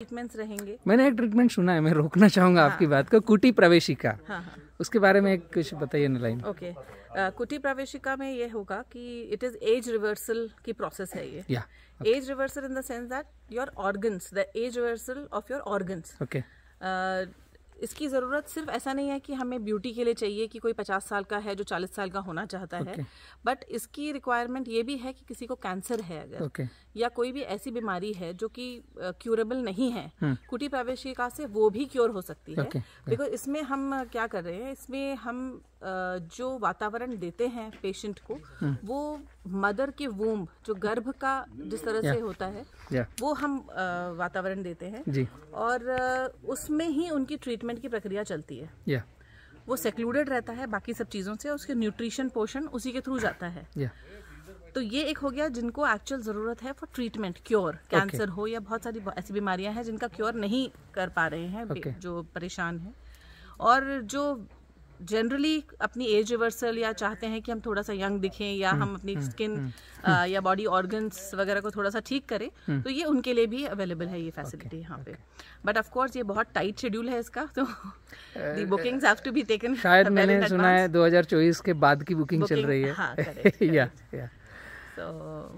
Treatments रहेंगे मैंने एक ट्रीटमेंट सुना है मैं रोकना चाहूंगा हाँ। आपकी बात को कुटी प्रवेशिका हाँ, हाँ। उसके बारे में कुछ बताइए निलाइन ओके कुटी प्रवेशिका में ये होगा कि इट इज एज रिवर्सल की प्रोसेस है ये age reversal in the sense that your organs the age reversal of your organs okay इसकी ज़रूरत सिर्फ ऐसा नहीं है कि हमें ब्यूटी के लिए चाहिए कि कोई पचास साल का है जो चालीस साल का होना चाहता okay. है बट इसकी रिक्वायरमेंट ये भी है कि किसी को कैंसर है अगर okay. या कोई भी ऐसी बीमारी है जो कि क्यूरेबल नहीं है हुँ. Hmm. कुटी प्रवेशिका से वो भी क्योर हो सकती okay. है बिकॉज yeah. इसमें हम क्या कर रहे हैं इसमें हम जो वातावरण देते हैं पेशेंट को हुँ. Hmm. वो मदर के वूम जो गर्भ का जिस तरह से होता है वो हम वातावरण देते हैं और उसमें ही उनकी ट्रीटमेंट डेवलपमेंट की प्रक्रिया चलती है yeah. वो सेक्लूडेड रहता है बाकी सब चीज़ों से उसके न्यूट्रिशन पोषण उसी के थ्रू जाता है yeah. तो ये एक हो गया जिनको एक्चुअल ज़रूरत है for treatment cure cancer okay. हो या बहुत सारी ऐसी बीमारियां हैं जिनका क्योर नहीं कर पा रहे हैं okay. जो परेशान हैं और जो जनरली अपनी एज रिवर्सल या चाहते हैं कि हम थोड़ा सा यंग दिखें या हम्म, हम अपनी स्किन हम्म, हम्म, या बॉडी ऑर्गन्स वगैरह को थोड़ा सा ठीक करें तो ये उनके लिए भी अवेलेबल है ये फैसिलिटी यहाँ पे बट ऑफ कोर्स ये बहुत टाइट शेड्यूल है इसका तो the bookings have to be taken शायद मैंने सुना है 2024 के बाद की बुकिंग चल रही है या या तो